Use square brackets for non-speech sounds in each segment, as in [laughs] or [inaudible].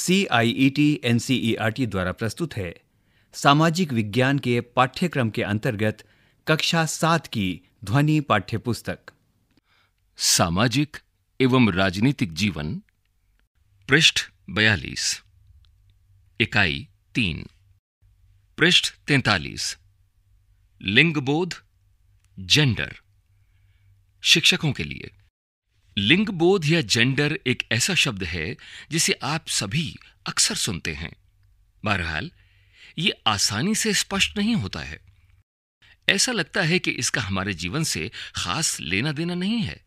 C I E T N C E R T द्वारा प्रस्तुत है सामाजिक विज्ञान के पाठ्यक्रम के अंतर्गत कक्षा सात की ध्वनि पाठ्यपुस्तक सामाजिक एवं राजनीतिक जीवन पृष्ठ बयालीस इकाई तीन पृष्ठ तैतालीस लिंगबोध जेंडर शिक्षकों के लिए लिंग बोध या जेंडर एक ऐसा शब्द है जिसे आप सभी अक्सर सुनते हैं बहरहाल ये आसानी से स्पष्ट नहीं होता है ऐसा लगता है कि इसका हमारे जीवन से खास लेना देना नहीं है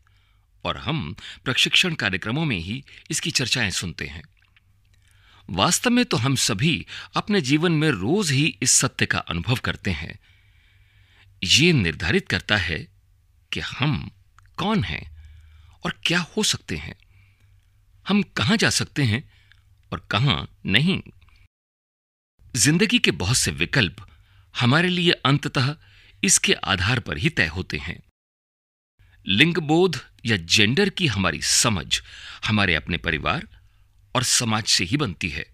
और हम प्रशिक्षण कार्यक्रमों में ही इसकी चर्चाएं सुनते हैं वास्तव में तो हम सभी अपने जीवन में रोज ही इस सत्य का अनुभव करते हैं ये निर्धारित करता है कि हम कौन हैं और क्या हो सकते हैं हम कहां जा सकते हैं और कहां नहीं जिंदगी के बहुत से विकल्प हमारे लिए अंततः इसके आधार पर ही तय होते हैं लिंग बोध या जेंडर की हमारी समझ हमारे अपने परिवार और समाज से ही बनती है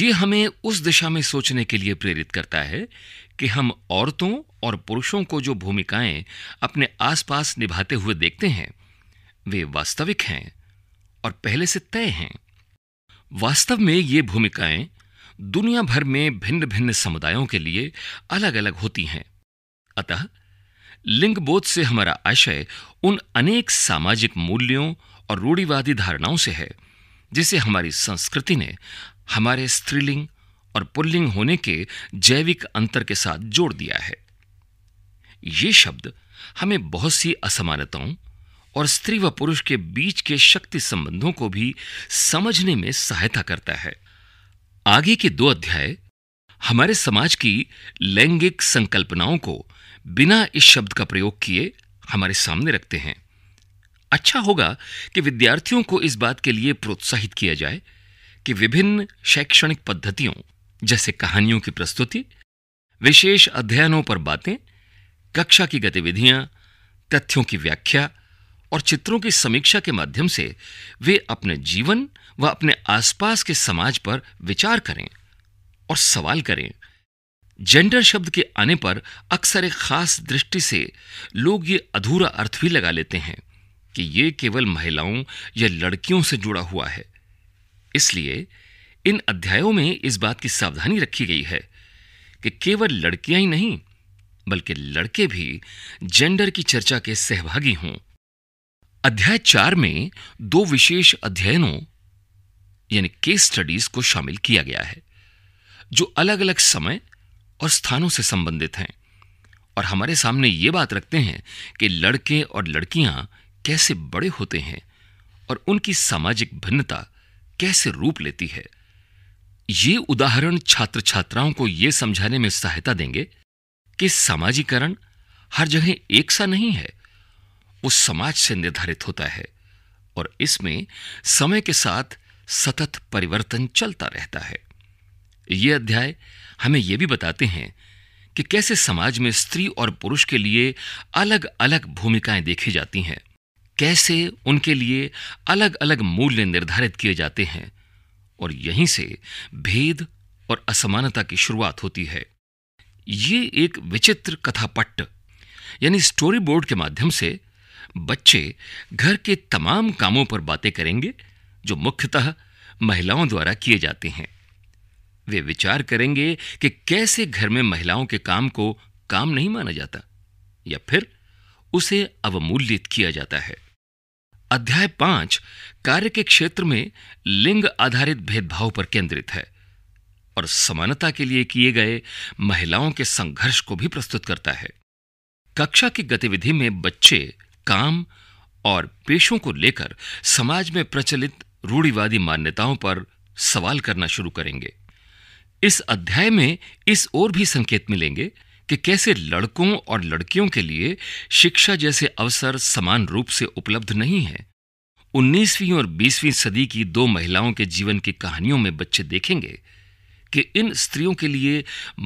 ये हमें उस दिशा में सोचने के लिए प्रेरित करता है कि हम औरतों और पुरुषों को जो भूमिकाएं अपने आसपास निभाते हुए देखते हैं वे वास्तविक हैं और पहले से तय हैं वास्तव में ये भूमिकाएं दुनिया भर में भिन्न भिन्न समुदायों के लिए अलग अलग होती हैं अतः लिंग बोध से हमारा आशय उन अनेक सामाजिक मूल्यों और रूढ़िवादी धारणाओं से है जिसे हमारी संस्कृति ने हमारे स्त्रीलिंग और पुल्लिंग होने के जैविक अंतर के साथ जोड़ दिया है ये शब्द हमें बहुत सी असमानताओं और स्त्री व पुरुष के बीच के शक्ति संबंधों को भी समझने में सहायता करता है आगे के दो अध्याय हमारे समाज की लैंगिक संकल्पनाओं को बिना इस शब्द का प्रयोग किए हमारे सामने रखते हैं अच्छा होगा कि विद्यार्थियों को इस बात के लिए प्रोत्साहित किया जाए कि विभिन्न शैक्षणिक पद्धतियों जैसे कहानियों की प्रस्तुति विशेष अध्ययनों पर बातें कक्षा की गतिविधियां तथ्यों की व्याख्या और चित्रों की समीक्षा के माध्यम से वे अपने जीवन व अपने आसपास के समाज पर विचार करें और सवाल करें जेंडर शब्द के आने पर अक्सर एक खास दृष्टि से लोग ये अधूरा अर्थ भी लगा लेते हैं कि ये केवल महिलाओं या लड़कियों से जुड़ा हुआ है इसलिए इन अध्यायों में इस बात की सावधानी रखी गई है कि केवल लड़कियां ही नहीं बल्कि लड़के भी जेंडर की चर्चा के सहभागी हों अध्याय चार में दो विशेष अध्ययनों यानी केस स्टडीज को शामिल किया गया है जो अलग अलग समय और स्थानों से संबंधित हैं और हमारे सामने ये बात रखते हैं कि लड़के और लड़कियां कैसे बड़े होते हैं और उनकी सामाजिक भिन्नता कैसे रूप लेती है ये उदाहरण छात्र छात्राओं को यह समझाने में सहायता देंगे कि समाजीकरण हर जगह एक सा नहीं है वो समाज से निर्धारित होता है और इसमें समय के साथ सतत परिवर्तन चलता रहता है ये अध्याय हमें यह भी बताते हैं कि कैसे समाज में स्त्री और पुरुष के लिए अलग अलग भूमिकाएं देखी जाती हैं कैसे उनके लिए अलग अलग मूल्य निर्धारित किए जाते हैं और यहीं से भेद और असमानता की शुरुआत होती है ये एक विचित्र कथापट्ट यानी स्टोरी बोर्ड के माध्यम से बच्चे घर के तमाम कामों पर बातें करेंगे जो मुख्यतः महिलाओं द्वारा किए जाते हैं वे विचार करेंगे कि कैसे घर में महिलाओं के काम को काम नहीं माना जाता या फिर उसे अवमूल्यित किया जाता है अध्याय पांच कार्य के क्षेत्र में लिंग आधारित भेदभाव पर केंद्रित है और समानता के लिए किए गए महिलाओं के संघर्ष को भी प्रस्तुत करता है कक्षा की गतिविधि में बच्चे काम और पेशों को लेकर समाज में प्रचलित रूढ़िवादी मान्यताओं पर सवाल करना शुरू करेंगे इस अध्याय में इस ओर भी संकेत मिलेंगे कि कैसे लड़कों और लड़कियों के लिए शिक्षा जैसे अवसर समान रूप से उपलब्ध नहीं है 19वीं और 20वीं सदी की दो महिलाओं के जीवन की कहानियों में बच्चे देखेंगे कि इन स्त्रियों के लिए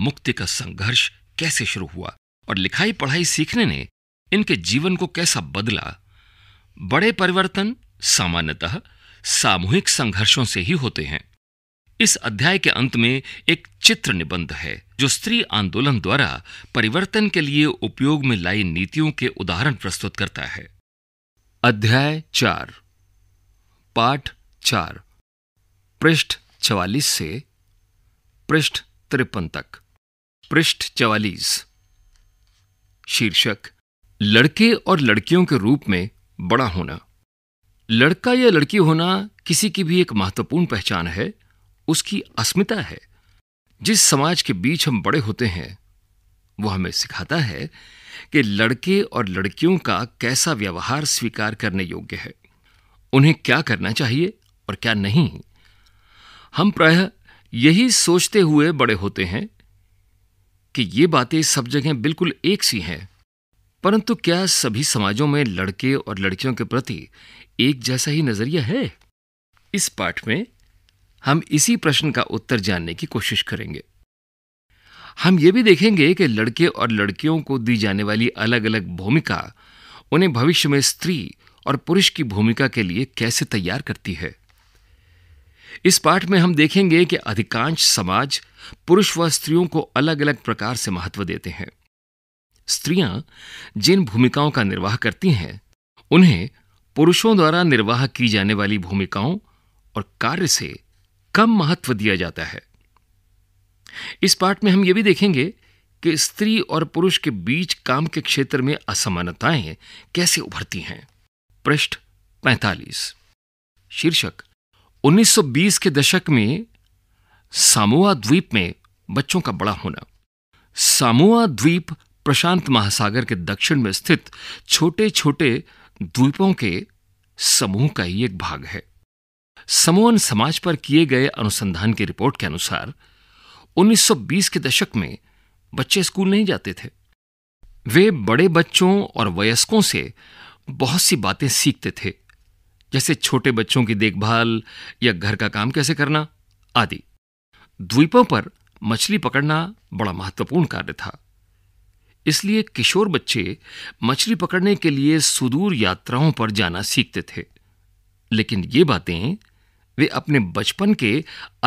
मुक्ति का संघर्ष कैसे शुरू हुआ और लिखाई पढ़ाई सीखने ने इनके जीवन को कैसा बदला बड़े परिवर्तन सामान्यतः सामूहिक संघर्षों से ही होते हैं इस अध्याय के अंत में एक चित्र निबंध है जो स्त्री आंदोलन द्वारा परिवर्तन के लिए उपयोग में लाई नीतियों के उदाहरण प्रस्तुत करता है अध्याय चार पाठ चार पृष्ठ चवालीस से पृष्ठ तिरपन तक पृष्ठ चवालीस शीर्षक लड़के और लड़कियों के रूप में बड़ा होना लड़का या लड़की होना किसी की भी एक महत्वपूर्ण पहचान है उसकी अस्मिता है जिस समाज के बीच हम बड़े होते हैं वो हमें सिखाता है कि लड़के और लड़कियों का कैसा व्यवहार स्वीकार करने योग्य है उन्हें क्या करना चाहिए और क्या नहीं हम प्राय यही सोचते हुए बड़े होते हैं कि ये बातें सब जगह बिल्कुल एक सी हैं परंतु क्या सभी समाजों में लड़के और लड़कियों के प्रति एक जैसा ही नजरिया है इस पाठ में हम इसी प्रश्न का उत्तर जानने की कोशिश करेंगे हम ये भी देखेंगे कि लड़के और लड़कियों को दी जाने वाली अलग अलग भूमिका उन्हें भविष्य में स्त्री और पुरुष की भूमिका के लिए कैसे तैयार करती है इस पाठ में हम देखेंगे कि अधिकांश समाज पुरुष व स्त्रियों को अलग अलग प्रकार से महत्व देते हैं स्त्रियां जिन भूमिकाओं का निर्वाह करती हैं उन्हें पुरुषों द्वारा निर्वाह की जाने वाली भूमिकाओं और कार्य से कम महत्व दिया जाता है इस पाठ में हम यह भी देखेंगे कि स्त्री और पुरुष के बीच काम के क्षेत्र में असमानताएं कैसे उभरती हैं पृष्ठ 45 शीर्षक 1920 के दशक में सामोआ द्वीप में बच्चों का बड़ा होना सामोआ द्वीप प्रशांत महासागर के दक्षिण में स्थित छोटे छोटे द्वीपों के समूह का ही एक भाग है समोहन समाज पर किए गए अनुसंधान की रिपोर्ट के अनुसार 1920 के दशक में बच्चे स्कूल नहीं जाते थे वे बड़े बच्चों और वयस्कों से बहुत सी बातें सीखते थे जैसे छोटे बच्चों की देखभाल या घर का काम कैसे करना आदि द्वीपों पर मछली पकड़ना बड़ा महत्वपूर्ण कार्य था इसलिए किशोर बच्चे मछली पकड़ने के लिए सुदूर यात्राओं पर जाना सीखते थे लेकिन ये बातें वे अपने बचपन के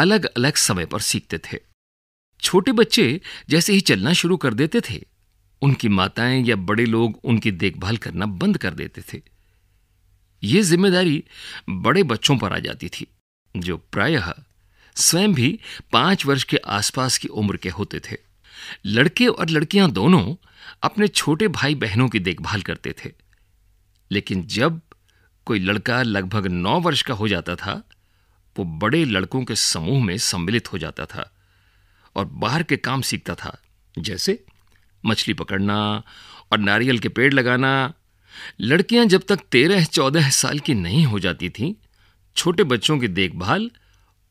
अलग अलग समय पर सीखते थे छोटे बच्चे जैसे ही चलना शुरू कर देते थे उनकी माताएं या बड़े लोग उनकी देखभाल करना बंद कर देते थे ये जिम्मेदारी बड़े बच्चों पर आ जाती थी जो प्रायः स्वयं भी पांच वर्ष के आसपास की उम्र के होते थे लड़के और लड़कियां दोनों अपने छोटे भाई बहनों की देखभाल करते थे लेकिन जब कोई लड़का लगभग नौ वर्ष का हो जाता था वो बड़े लड़कों के समूह में सम्मिलित हो जाता था और बाहर के काम सीखता था जैसे मछली पकड़ना और नारियल के पेड़ लगाना लड़कियां जब तक तेरह चौदह साल की नहीं हो जाती थीं छोटे बच्चों की देखभाल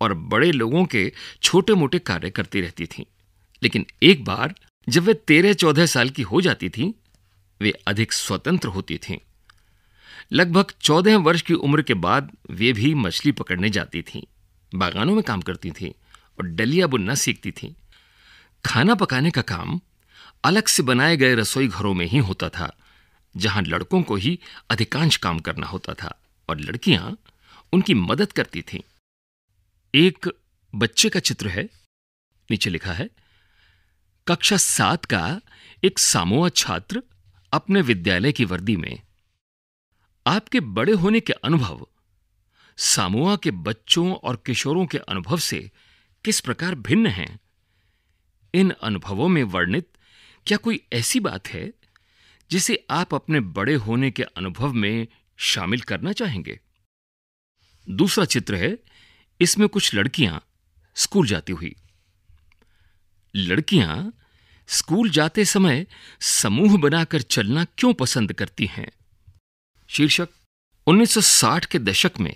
और बड़े लोगों के छोटे मोटे कार्य करती रहती थीं लेकिन एक बार जब वे तेरह चौदह साल की हो जाती थी वे अधिक स्वतंत्र होती थीं लगभग चौदह वर्ष की उम्र के बाद वे भी मछली पकड़ने जाती थीं बागानों में काम करती थीं और डलिया बुनना सीखती थीं खाना पकाने का काम अलग से बनाए गए रसोई घरों में ही होता था जहां लड़कों को ही अधिकांश काम करना होता था और लड़कियां उनकी मदद करती थीं एक बच्चे का चित्र है नीचे लिखा है कक्षा सात का एक सामोआ छात्र अपने विद्यालय की वर्दी में आपके बड़े होने के अनुभव सामोआ के बच्चों और किशोरों के अनुभव से किस प्रकार भिन्न हैं इन अनुभवों में वर्णित क्या कोई ऐसी बात है जिसे आप अपने बड़े होने के अनुभव में शामिल करना चाहेंगे दूसरा चित्र है इसमें कुछ लड़कियां स्कूल जाती हुई लड़कियां स्कूल जाते समय समूह बनाकर चलना क्यों पसंद करती हैं शीर्षक 1960 के दशक में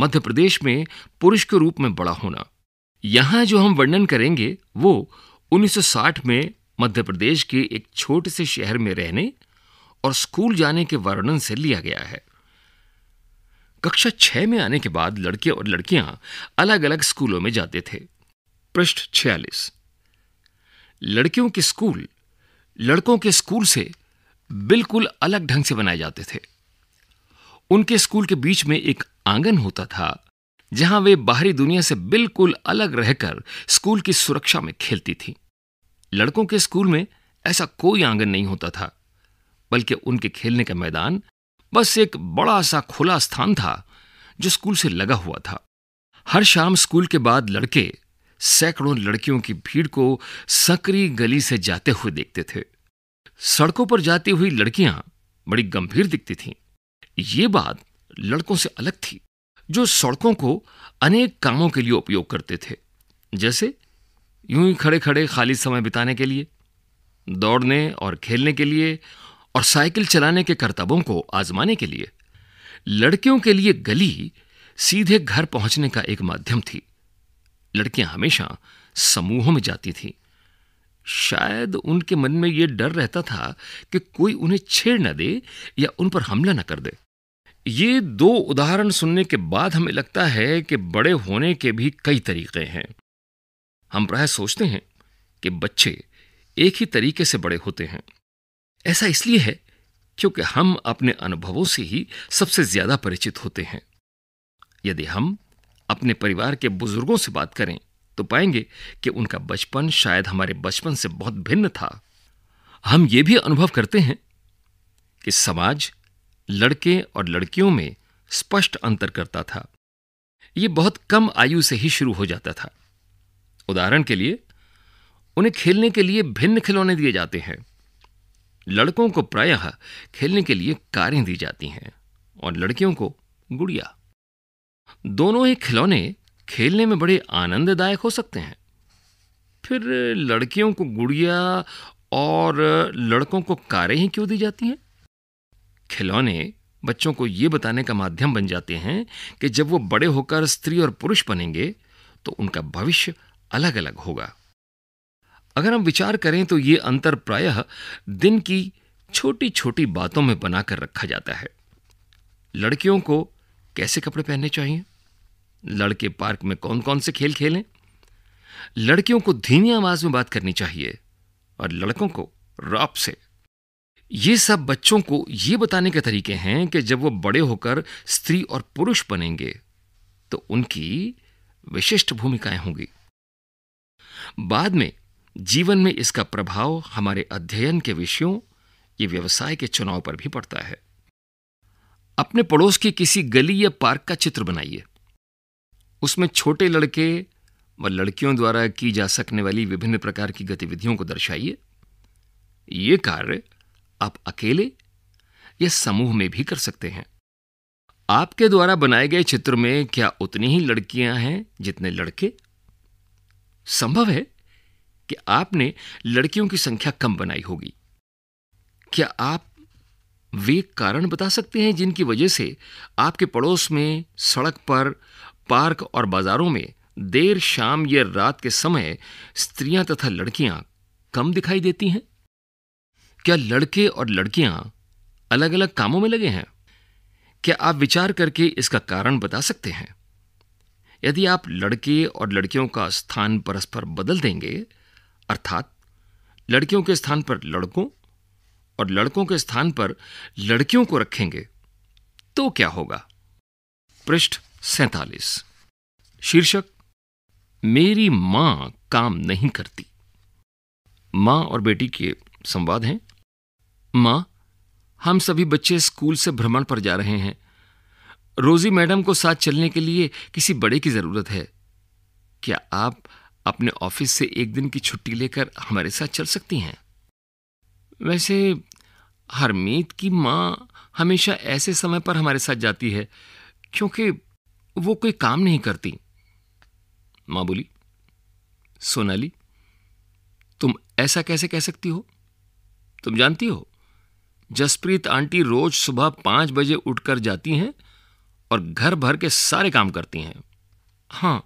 मध्य प्रदेश में पुरुष के रूप में बड़ा होना यहां जो हम वर्णन करेंगे वो 1960 में मध्य प्रदेश के एक छोटे से शहर में रहने और स्कूल जाने के वर्णन से लिया गया है कक्षा छह में आने के बाद लड़के और लड़कियां अलग अलग स्कूलों में जाते थे पृष्ठ छियालीस लड़कियों के स्कूल लड़कों के स्कूल से बिल्कुल अलग ढंग से बनाए जाते थे उनके स्कूल के बीच में एक आंगन होता था जहां वे बाहरी दुनिया से बिल्कुल अलग रहकर स्कूल की सुरक्षा में खेलती थीं। लड़कों के स्कूल में ऐसा कोई आंगन नहीं होता था बल्कि उनके खेलने का मैदान बस एक बड़ा सा खुला स्थान था जो स्कूल से लगा हुआ था हर शाम स्कूल के बाद लड़के सैकड़ों लड़कियों की भीड़ को सकरी गली से जाते हुए देखते थे सड़कों पर जाती हुई लड़कियां बड़ी गंभीर दिखती थीं ये बात लड़कों से अलग थी जो सड़कों को अनेक कामों के लिए उपयोग करते थे जैसे यूं ही खड़े खड़े खाली समय बिताने के लिए दौड़ने और खेलने के लिए और साइकिल चलाने के कर्तव्यों को आजमाने के लिए लड़कियों के लिए गली सीधे घर पहुंचने का एक माध्यम थी लड़कियां हमेशा समूहों में जाती थी शायद उनके मन में यह डर रहता था कि कोई उन्हें छेड़ न दे या उन पर हमला न कर दे ये दो उदाहरण सुनने के बाद हमें लगता है कि बड़े होने के भी कई तरीके हैं हम प्राय सोचते हैं कि बच्चे एक ही तरीके से बड़े होते हैं ऐसा इसलिए है क्योंकि हम अपने अनुभवों से ही सबसे ज्यादा परिचित होते हैं यदि हम अपने परिवार के बुजुर्गों से बात करें तो पाएंगे कि उनका बचपन शायद हमारे बचपन से बहुत भिन्न था हम ये भी अनुभव करते हैं कि समाज लड़के और लड़कियों में स्पष्ट अंतर करता था यह बहुत कम आयु से ही शुरू हो जाता था उदाहरण के लिए उन्हें खेलने के लिए भिन्न खिलौने दिए जाते हैं लड़कों को प्रायः खेलने के लिए कारें दी जाती हैं और लड़कियों को गुड़िया दोनों ही खिलौने खेलने में बड़े आनंददायक हो सकते हैं फिर लड़कियों को गुड़िया और लड़कों को कारें ही क्यों दी जाती हैं खिलौने बच्चों को ये बताने का माध्यम बन जाते हैं कि जब वो बड़े होकर स्त्री और पुरुष बनेंगे तो उनका भविष्य अलग अलग होगा अगर हम विचार करें तो ये अंतर प्रायः दिन की छोटी छोटी बातों में बनाकर रखा जाता है लड़कियों को कैसे कपड़े पहनने चाहिए लड़के पार्क में कौन कौन से खेल खेलें लड़कियों को धीमी आवाज में बात करनी चाहिए और लड़कों को रॉप से ये सब बच्चों को ये बताने के तरीके हैं कि जब वो बड़े होकर स्त्री और पुरुष बनेंगे तो उनकी विशिष्ट भूमिकाएं होंगी बाद में जीवन में इसका प्रभाव हमारे अध्ययन के विषयों या व्यवसाय के चुनाव पर भी पड़ता है अपने पड़ोस की किसी गली या पार्क का चित्र बनाइए उसमें छोटे लड़के व लड़कियों द्वारा की जा सकने वाली विभिन्न प्रकार की गतिविधियों को दर्शाइए ये कार्य आप अकेले या समूह में भी कर सकते हैं आपके द्वारा बनाए गए चित्र में क्या उतनी ही लड़कियां हैं जितने लड़के संभव है कि आपने लड़कियों की संख्या कम बनाई होगी क्या आप वे कारण बता सकते हैं जिनकी वजह से आपके पड़ोस में सड़क पर पार्क और बाजारों में देर शाम या रात के समय स्त्रियां तथा लड़कियां कम दिखाई देती हैं क्या लड़के और लड़कियां अलग अलग कामों में लगे हैं क्या आप विचार करके इसका कारण बता सकते हैं यदि आप लड़के और लड़कियों का स्थान परस्पर बदल देंगे अर्थात लड़कियों के स्थान पर लड़कों और लड़कों के स्थान पर लड़कियों को रखेंगे तो क्या होगा पृष्ठ सैतालीस शीर्षक मेरी मां काम नहीं करती मां और बेटी के संवाद हैं मां हम सभी बच्चे स्कूल से भ्रमण पर जा रहे हैं रोजी मैडम को साथ चलने के लिए किसी बड़े की जरूरत है क्या आप अपने ऑफिस से एक दिन की छुट्टी लेकर हमारे साथ चल सकती हैं वैसे हरमीत की मां हमेशा ऐसे समय पर हमारे साथ जाती है क्योंकि वो कोई काम नहीं करती मां बोली सोनाली तुम ऐसा कैसे कह सकती हो तुम जानती हो जसप्रीत आंटी रोज सुबह पांच बजे उठकर जाती हैं और घर भर के सारे काम करती हैं हां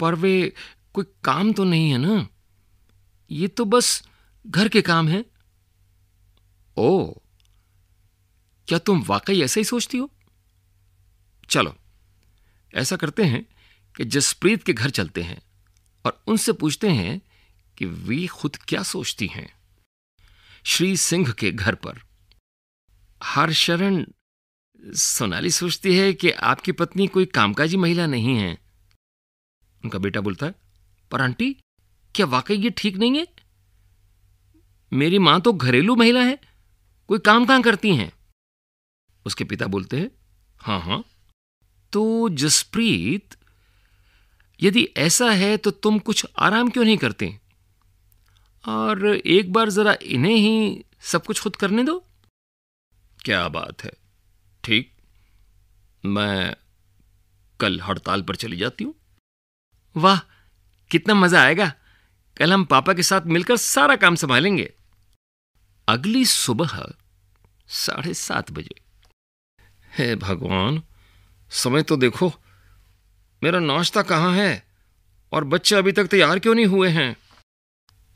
पर वे कोई काम तो नहीं है ना ये तो बस घर के काम है ओ क्या तुम वाकई ऐसे ही सोचती हो चलो ऐसा करते हैं कि जसप्रीत के घर चलते हैं और उनसे पूछते हैं कि वे खुद क्या सोचती हैं श्री सिंह के घर पर हर शरण सोनाली सोचती है कि आपकी पत्नी कोई कामकाजी महिला नहीं है उनका बेटा बोलता है पर आंटी क्या वाकई ये ठीक नहीं है मेरी मां तो घरेलू महिला है कोई काम कहां करती हैं उसके पिता बोलते हैं हाँ हाँ तो जसप्रीत यदि ऐसा है तो तुम कुछ आराम क्यों नहीं करते और एक बार ज़रा इन्हें ही सब कुछ खुद करने दो क्या बात है ठीक मैं कल हड़ताल पर चली जाती हूं वाह कितना मज़ा आएगा कल हम पापा के साथ मिलकर सारा काम संभालेंगे अगली सुबह साढ़े सात बजे हे भगवान समय तो देखो मेरा नाश्ता कहाँ है और बच्चे अभी तक तैयार क्यों नहीं हुए हैं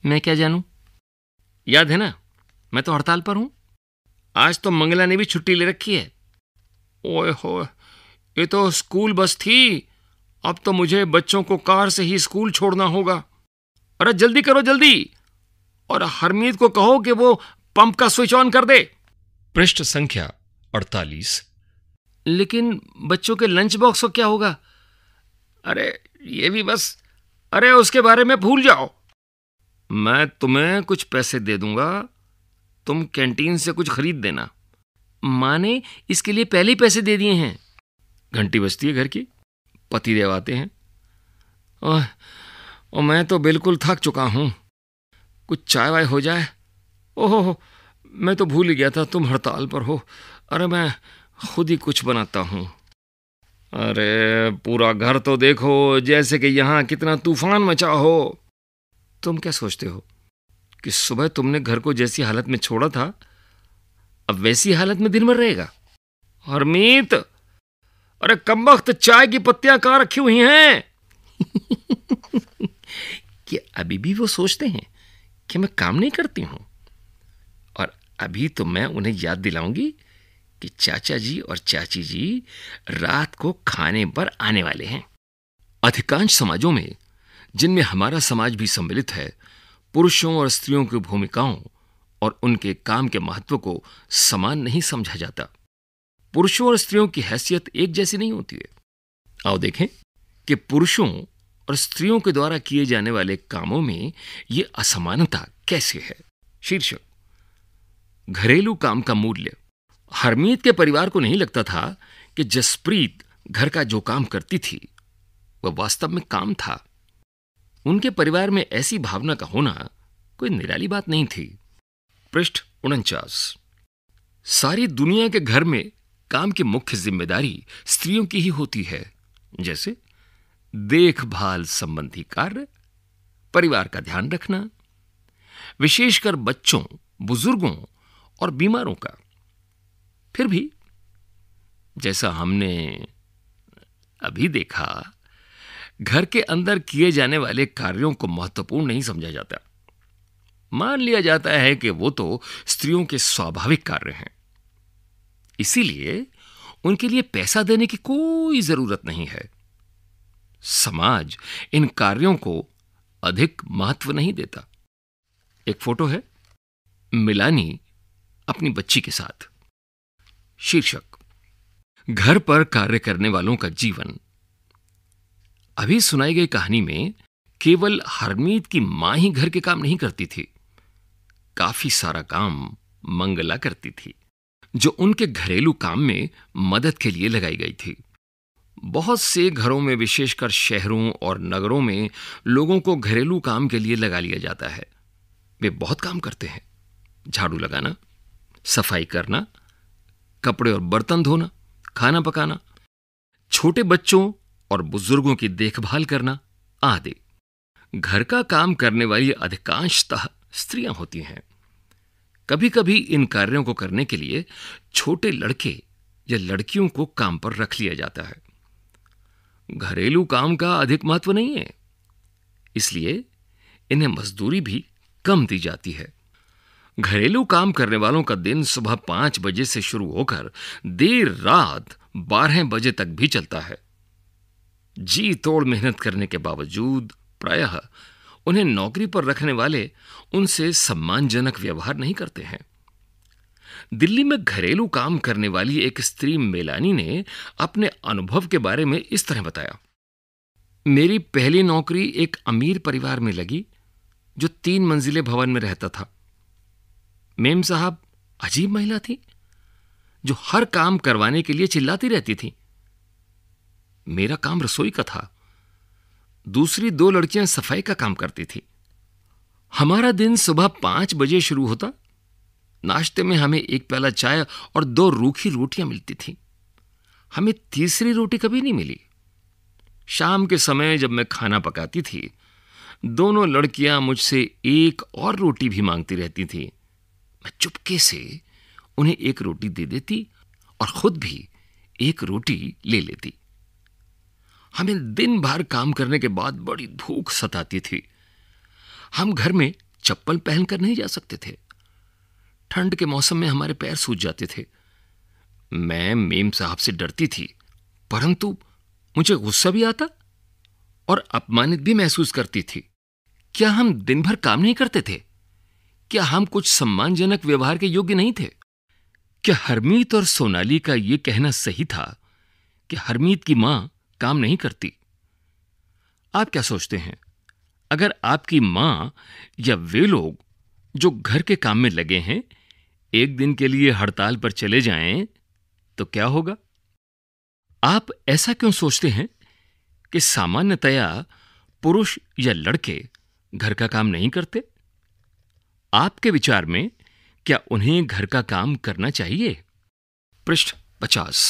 मैं क्या जानू याद है ना मैं तो हड़ताल पर हूं आज तो मंगला ने भी छुट्टी ले रखी है ओए हो ये तो स्कूल बस थी अब तो मुझे बच्चों को कार से ही स्कूल छोड़ना होगा अरे जल्दी करो जल्दी और हरमीत को कहो कि वो पंप का स्विच ऑन कर दे पृष्ठ संख्या अड़तालीस लेकिन बच्चों के लंच बॉक्स को क्या होगा अरे ये भी बस अरे उसके बारे में भूल जाओ मैं तुम्हें कुछ पैसे दे दूंगा तुम कैंटीन से कुछ खरीद देना माँ ने इसके लिए पहले ही पैसे दे दिए हैं घंटी बजती है घर की पति देव आते हैं ओह और मैं तो बिल्कुल थक चुका हूं कुछ चाय वाय हो जाए ओहो मैं तो भूल ही गया था तुम हड़ताल पर हो अरे मैं खुद ही कुछ बनाता हूँ अरे पूरा घर तो देखो जैसे कि यहाँ कितना तूफान मचा हो तुम क्या सोचते हो कि सुबह तुमने घर को जैसी हालत में छोड़ा था अब वैसी हालत में दिन भर रहेगा हरमीत अरे कम वक्त चाय की पत्तियां कहाँ रखी हुई हैं [laughs] कि अभी भी वो सोचते हैं कि मैं काम नहीं करती हूं और अभी तो मैं उन्हें याद दिलाऊंगी कि चाचा जी और चाची जी रात को खाने पर आने वाले हैं अधिकांश समाजों में जिनमें हमारा समाज भी सम्मिलित है पुरुषों और स्त्रियों की भूमिकाओं और उनके काम के महत्व को समान नहीं समझा जाता पुरुषों और स्त्रियों की हैसियत एक जैसी नहीं होती है आओ देखें कि पुरुषों और स्त्रियों के द्वारा किए जाने वाले कामों में यह असमानता कैसे है शीर्षक घरेलू काम का मूल्य हरमीत के परिवार को नहीं लगता था कि जसप्रीत घर का जो काम करती थी वह वास्तव में काम था उनके परिवार में ऐसी भावना का होना कोई निराली बात नहीं थी पृष्ठ उनचास सारी दुनिया के घर में काम की मुख्य जिम्मेदारी स्त्रियों की ही होती है जैसे देखभाल संबंधी कार्य परिवार का ध्यान रखना विशेषकर बच्चों बुजुर्गों और बीमारों का फिर भी जैसा हमने अभी देखा घर के अंदर किए जाने वाले कार्यों को महत्वपूर्ण नहीं समझा जाता मान लिया जाता है कि वो तो स्त्रियों के स्वाभाविक कार्य हैं इसीलिए उनके लिए पैसा देने की कोई जरूरत नहीं है समाज इन कार्यों को अधिक महत्व नहीं देता एक फोटो है मिलानी अपनी बच्ची के साथ शीर्षक घर पर कार्य करने वालों का जीवन अभी सुनाई गई कहानी में केवल हरमीत की मां ही घर के काम नहीं करती थी काफी सारा काम मंगला करती थी जो उनके घरेलू काम में मदद के लिए लगाई गई थी बहुत से घरों में विशेषकर शहरों और नगरों में लोगों को घरेलू काम के लिए लगा लिया जाता है वे बहुत काम करते हैं झाड़ू लगाना सफाई करना कपड़े और बर्तन धोना खाना पकाना छोटे बच्चों और बुजुर्गों की देखभाल करना आदि घर का काम करने वाली अधिकांशतः स्त्रियां होती हैं कभी कभी इन कार्यों को करने के लिए छोटे लड़के या लड़कियों को काम पर रख लिया जाता है घरेलू काम का अधिक महत्व नहीं है इसलिए इन्हें मजदूरी भी कम दी जाती है घरेलू काम करने वालों का दिन सुबह पांच बजे से शुरू होकर देर रात बारह बजे तक भी चलता है जी तोड़ मेहनत करने के बावजूद प्रायः उन्हें नौकरी पर रखने वाले उनसे सम्मानजनक व्यवहार नहीं करते हैं दिल्ली में घरेलू काम करने वाली एक स्त्री मेलानी ने अपने अनुभव के बारे में इस तरह बताया मेरी पहली नौकरी एक अमीर परिवार में लगी जो तीन मंजिले भवन में रहता था मेम साहब अजीब महिला थी जो हर काम करवाने के लिए चिल्लाती रहती थी मेरा काम रसोई का था दूसरी दो लड़कियां सफाई का काम करती थी हमारा दिन सुबह पांच बजे शुरू होता नाश्ते में हमें एक प्याला चाय और दो रूखी रोटियां मिलती थी हमें तीसरी रोटी कभी नहीं मिली शाम के समय जब मैं खाना पकाती थी दोनों लड़कियां मुझसे एक और रोटी भी मांगती रहती थीं मैं चुपके से उन्हें एक रोटी दे देती और खुद भी एक रोटी ले लेती हमें दिन भर काम करने के बाद बड़ी भूख सताती थी हम घर में चप्पल पहनकर नहीं जा सकते थे ठंड के मौसम में हमारे पैर सूज जाते थे मैं मेम साहब से डरती थी परंतु मुझे गुस्सा भी आता और अपमानित भी महसूस करती थी क्या हम दिन भर काम नहीं करते थे क्या हम कुछ सम्मानजनक व्यवहार के योग्य नहीं थे क्या हरमीत और सोनाली का यह कहना सही था कि हरमीत की मां काम नहीं करती आप क्या सोचते हैं अगर आपकी मां या वे लोग जो घर के काम में लगे हैं एक दिन के लिए हड़ताल पर चले जाएं तो क्या होगा आप ऐसा क्यों सोचते हैं कि सामान्यतया पुरुष या लड़के घर का काम नहीं करते आपके विचार में क्या उन्हें घर का काम करना चाहिए पृष्ठ पचास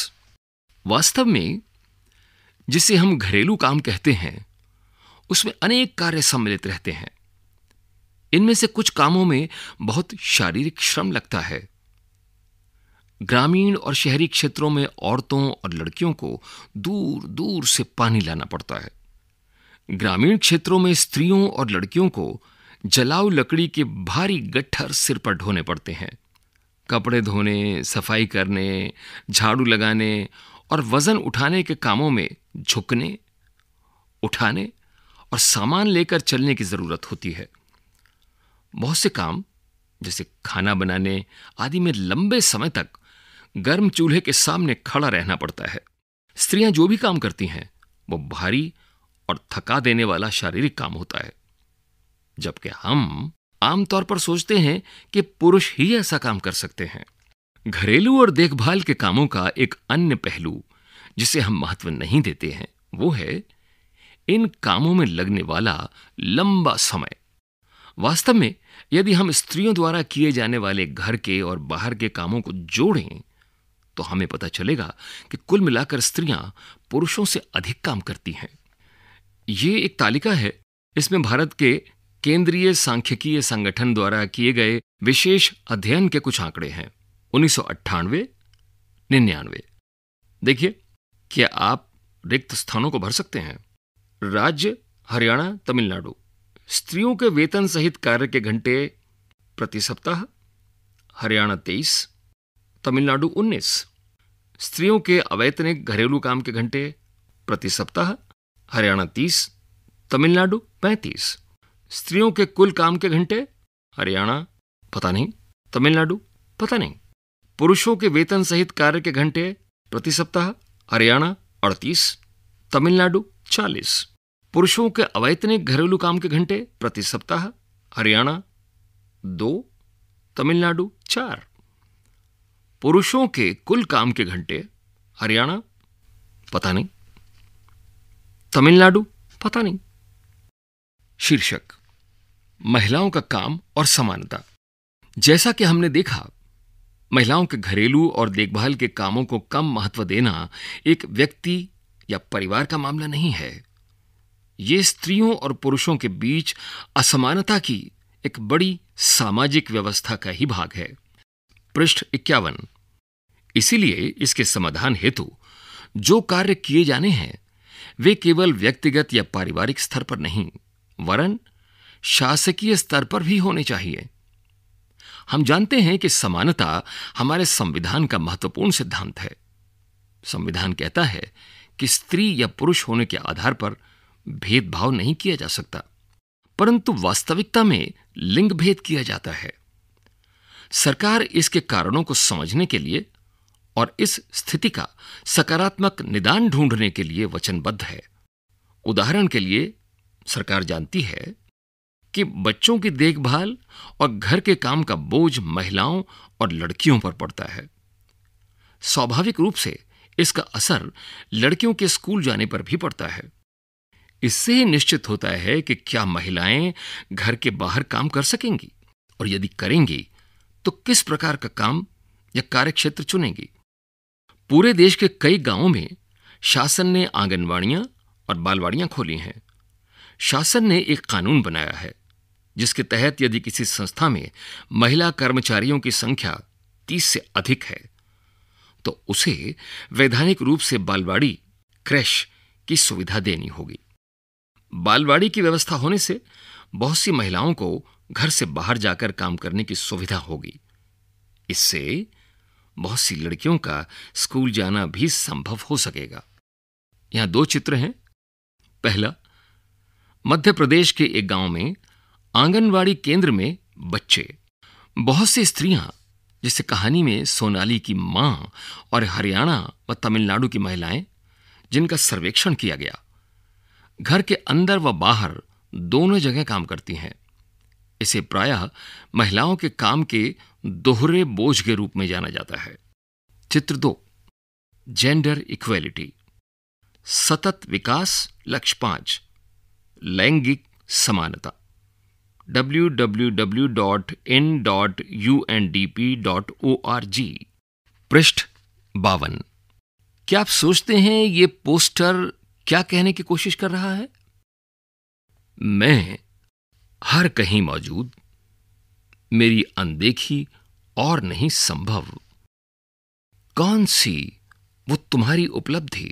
वास्तव में जिसे हम घरेलू काम कहते हैं उसमें अनेक कार्य सम्मिलित रहते हैं इनमें से कुछ कामों में बहुत शारीरिक श्रम लगता है ग्रामीण और शहरी क्षेत्रों में औरतों और लड़कियों को दूर दूर से पानी लाना पड़ता है ग्रामीण क्षेत्रों में स्त्रियों और लड़कियों को जलाऊ लकड़ी के भारी गट्ठर सिर पर ढोने पड़ते हैं कपड़े धोने सफाई करने झाड़ू लगाने और वज़न उठाने के कामों में झुकने उठाने और सामान लेकर चलने की ज़रूरत होती है बहुत से काम जैसे खाना बनाने आदि में लंबे समय तक गर्म चूल्हे के सामने खड़ा रहना पड़ता है स्त्रियां जो भी काम करती हैं वो भारी और थका देने वाला शारीरिक काम होता है जबकि हम आमतौर पर सोचते हैं कि पुरुष ही ऐसा काम कर सकते हैं घरेलू और देखभाल के कामों का एक अन्य पहलू जिसे हम महत्व नहीं देते हैं वो है इन कामों में लगने वाला लंबा समय वास्तव में यदि हम स्त्रियों द्वारा किए जाने वाले घर के और बाहर के कामों को जोड़ें तो हमें पता चलेगा कि कुल मिलाकर स्त्रियां पुरुषों से अधिक काम करती हैं ये एक तालिका है इसमें भारत के केंद्रीय सांख्यिकीय संगठन द्वारा किए गए विशेष अध्ययन के कुछ आंकड़े हैं उन्नीस सौ निन्यानवे देखिए क्या आप रिक्त स्थानों को भर सकते हैं राज्य हरियाणा तमिलनाडु स्त्रियों के वेतन सहित कार्य के घंटे प्रति सप्ताह हरियाणा तेईस तमिलनाडु उन्नीस स्त्रियों के अवैतनिक घरेलू काम के घंटे प्रति सप्ताह हरियाणा तीस तमिलनाडु पैंतीस स्त्रियों के कुल काम के घंटे हरियाणा पता नहीं तमिलनाडु पता नहीं पुरुषों के वेतन सहित कार्य के घंटे प्रति सप्ताह हरियाणा अड़तीस तमिलनाडु चालीस पुरुषों के अवैतनिक घरेलू काम के घंटे प्रति सप्ताह हरियाणा दो तमिलनाडु चार पुरुषों के कुल काम के घंटे हरियाणा पता नहीं तमिलनाडु पता नहीं शीर्षक महिलाओं का काम और समानता जैसा कि हमने देखा महिलाओं के घरेलू और देखभाल के कामों को कम महत्व देना एक व्यक्ति या परिवार का मामला नहीं है ये स्त्रियों और पुरुषों के बीच असमानता की एक बड़ी सामाजिक व्यवस्था का ही भाग है पृष्ठ इक्यावन इसीलिए इसके समाधान हेतु जो कार्य किए जाने हैं वे केवल व्यक्तिगत या पारिवारिक स्तर पर नहीं वरन शासकीय स्तर पर भी होने चाहिए हम जानते हैं कि समानता हमारे संविधान का महत्वपूर्ण सिद्धांत है संविधान कहता है कि स्त्री या पुरुष होने के आधार पर भेदभाव नहीं किया जा सकता परंतु वास्तविकता में लिंग भेद किया जाता है सरकार इसके कारणों को समझने के लिए और इस स्थिति का सकारात्मक निदान ढूंढने के लिए वचनबद्ध है उदाहरण के लिए सरकार जानती है कि बच्चों की देखभाल और घर के काम का बोझ महिलाओं और लड़कियों पर पड़ता है स्वाभाविक रूप से इसका असर लड़कियों के स्कूल जाने पर भी पड़ता है इससे ही निश्चित होता है कि क्या महिलाएं घर के बाहर काम कर सकेंगी और यदि करेंगी तो किस प्रकार का काम या कार्यक्षेत्र चुनेंगी पूरे देश के कई गांवों में शासन ने आंगनवाड़ियां और बालवाड़ियां खोली हैं शासन ने एक कानून बनाया है जिसके तहत यदि किसी संस्था में महिला कर्मचारियों की संख्या तीस से अधिक है तो उसे वैधानिक रूप से बालवाड़ी क्रैश की सुविधा देनी होगी बालवाड़ी की व्यवस्था होने से बहुत सी महिलाओं को घर से बाहर जाकर काम करने की सुविधा होगी इससे बहुत सी लड़कियों का स्कूल जाना भी संभव हो सकेगा यहां दो चित्र हैं पहला मध्य प्रदेश के एक गांव में आंगनवाड़ी केंद्र में बच्चे बहुत सी स्त्रियां जैसे कहानी में सोनाली की मां और हरियाणा व तमिलनाडु की महिलाएं जिनका सर्वेक्षण किया गया घर के अंदर व बाहर दोनों जगह काम करती हैं इसे प्रायः महिलाओं के काम के दोहरे बोझ के रूप में जाना जाता है चित्र दो जेंडर इक्वेलिटी सतत विकास लक्ष्य पांच लैंगिक समानता www.n.undp.org पृष्ठ बावन क्या आप सोचते हैं ये पोस्टर क्या कहने की कोशिश कर रहा है मैं हर कहीं मौजूद मेरी अनदेखी और नहीं संभव कौन सी वो तुम्हारी उपलब्धि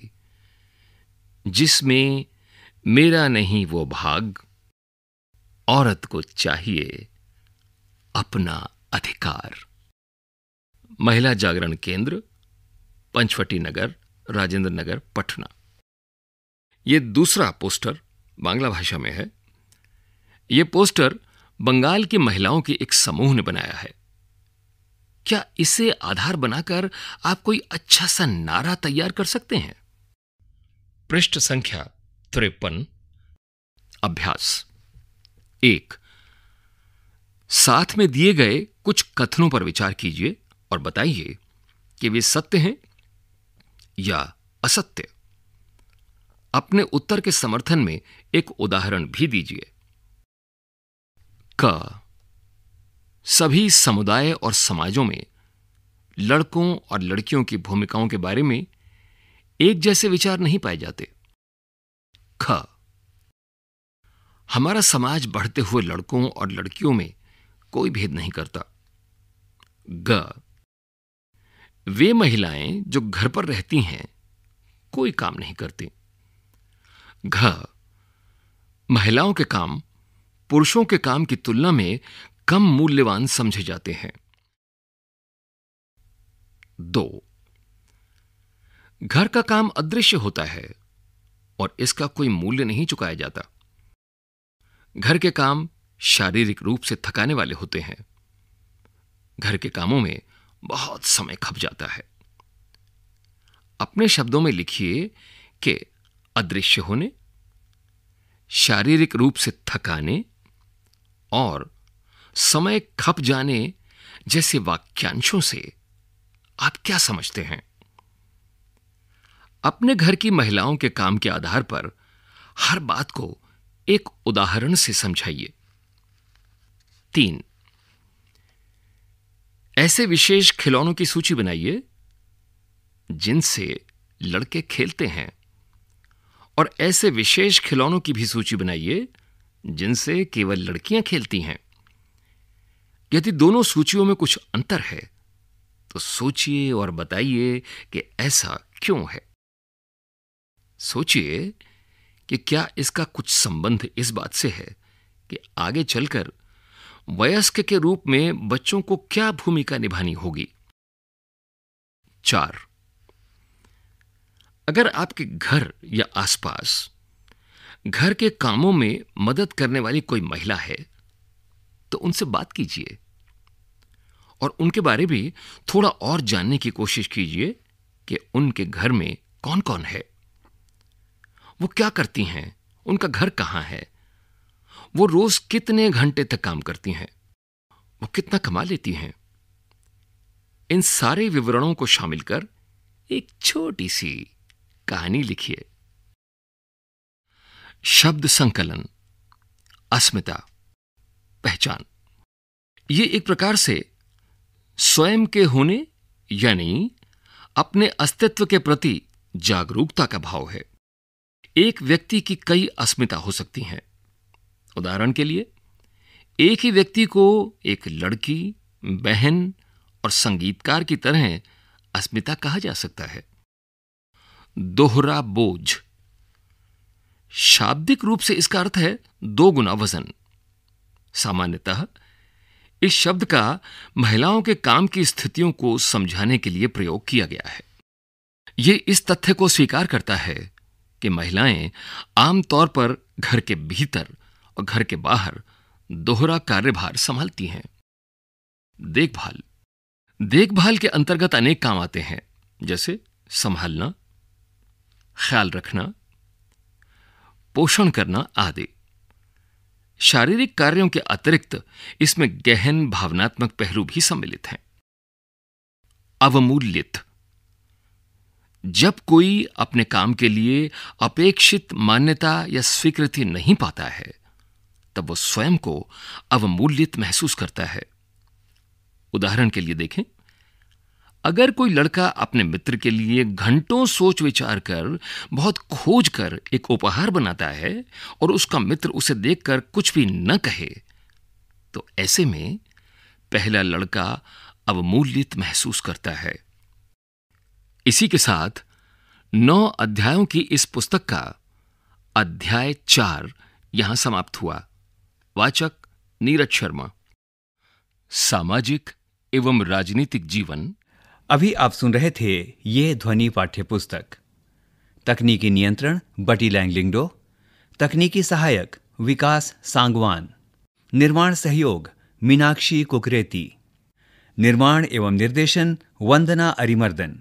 जिसमें मेरा नहीं वो भाग औरत को चाहिए अपना अधिकार महिला जागरण केंद्र पंचवटी नगर राजेंद्र नगर पटना यह दूसरा पोस्टर बांग्ला भाषा में है यह पोस्टर बंगाल की महिलाओं के एक समूह ने बनाया है क्या इसे आधार बनाकर आप कोई अच्छा सा नारा तैयार कर सकते हैं पृष्ठ संख्या त्रेपन अभ्यास एक साथ में दिए गए कुछ कथनों पर विचार कीजिए और बताइए कि वे सत्य हैं या असत्य अपने उत्तर के समर्थन में एक उदाहरण भी दीजिए क सभी समुदाय और समाजों में लड़कों और लड़कियों की भूमिकाओं के बारे में एक जैसे विचार नहीं पाए जाते ख हमारा समाज बढ़ते हुए लड़कों और लड़कियों में कोई भेद नहीं करता ग वे महिलाएं जो घर पर रहती हैं कोई काम नहीं करती घ महिलाओं के काम पुरुषों के काम की तुलना में कम मूल्यवान समझे जाते हैं दो घर का काम अदृश्य होता है और इसका कोई मूल्य नहीं चुकाया जाता घर के काम शारीरिक रूप से थकाने वाले होते हैं घर के कामों में बहुत समय खप जाता है अपने शब्दों में लिखिए कि अदृश्य होने शारीरिक रूप से थकाने और समय खप जाने जैसे वाक्यांशों से आप क्या समझते हैं अपने घर की महिलाओं के काम के आधार पर हर बात को एक उदाहरण से समझाइए तीन ऐसे विशेष खिलौनों की सूची बनाइए जिनसे लड़के खेलते हैं और ऐसे विशेष खिलौनों की भी सूची बनाइए जिनसे केवल लड़कियां खेलती हैं यदि दोनों सूचियों में कुछ अंतर है तो सोचिए और बताइए कि ऐसा क्यों है सोचिए कि क्या इसका कुछ संबंध इस बात से है कि आगे चलकर वयस्क के रूप में बच्चों को क्या भूमिका निभानी होगी चार अगर आपके घर या आसपास घर के कामों में मदद करने वाली कोई महिला है तो उनसे बात कीजिए और उनके बारे भी थोड़ा और जानने की कोशिश कीजिए कि उनके घर में कौन कौन है वो क्या करती हैं उनका घर कहाँ है वो रोज कितने घंटे तक काम करती हैं वो कितना कमा लेती हैं इन सारे विवरणों को शामिल कर एक छोटी सी कहानी लिखिए शब्द संकलन अस्मिता पहचान ये एक प्रकार से स्वयं के होने यानी अपने अस्तित्व के प्रति जागरूकता का भाव है एक व्यक्ति की कई अस्मिता हो सकती हैं उदाहरण के लिए एक ही व्यक्ति को एक लड़की बहन और संगीतकार की तरह अस्मिता कहा जा सकता है दोहरा बोझ शाब्दिक रूप से इसका अर्थ है दो गुना वजन सामान्यतः इस शब्द का महिलाओं के काम की स्थितियों को समझाने के लिए प्रयोग किया गया है यह इस तथ्य को स्वीकार करता है कि महिलाएं आमतौर पर घर के भीतर और घर के बाहर दोहरा कार्यभार संभालती हैं देखभाल देखभाल के अंतर्गत अनेक काम आते हैं जैसे संभालना ख्याल रखना पोषण करना आदि शारीरिक कार्यों के अतिरिक्त इसमें गहन भावनात्मक पहलू भी सम्मिलित हैं अवमूल्यित जब कोई अपने काम के लिए अपेक्षित मान्यता या स्वीकृति नहीं पाता है तब वो स्वयं को अवमूल्यित महसूस करता है उदाहरण के लिए देखें अगर कोई लड़का अपने मित्र के लिए घंटों सोच विचार कर बहुत खोज कर एक उपहार बनाता है और उसका मित्र उसे देखकर कुछ भी न कहे तो ऐसे में पहला लड़का अवमूल्यित महसूस करता है इसी के साथ नौ अध्यायों की इस पुस्तक का अध्याय चार यहां समाप्त हुआ वाचक नीरज शर्मा सामाजिक एवं राजनीतिक जीवन अभी आप सुन रहे थे ये ध्वनि पाठ्य पुस्तक तकनीकी नियंत्रण बटी लैंगलिंगडो तकनीकी सहायक विकास सांगवान निर्माण सहयोग मीनाक्षी कुकरेती निर्माण एवं निर्देशन वंदना अरिमर्दन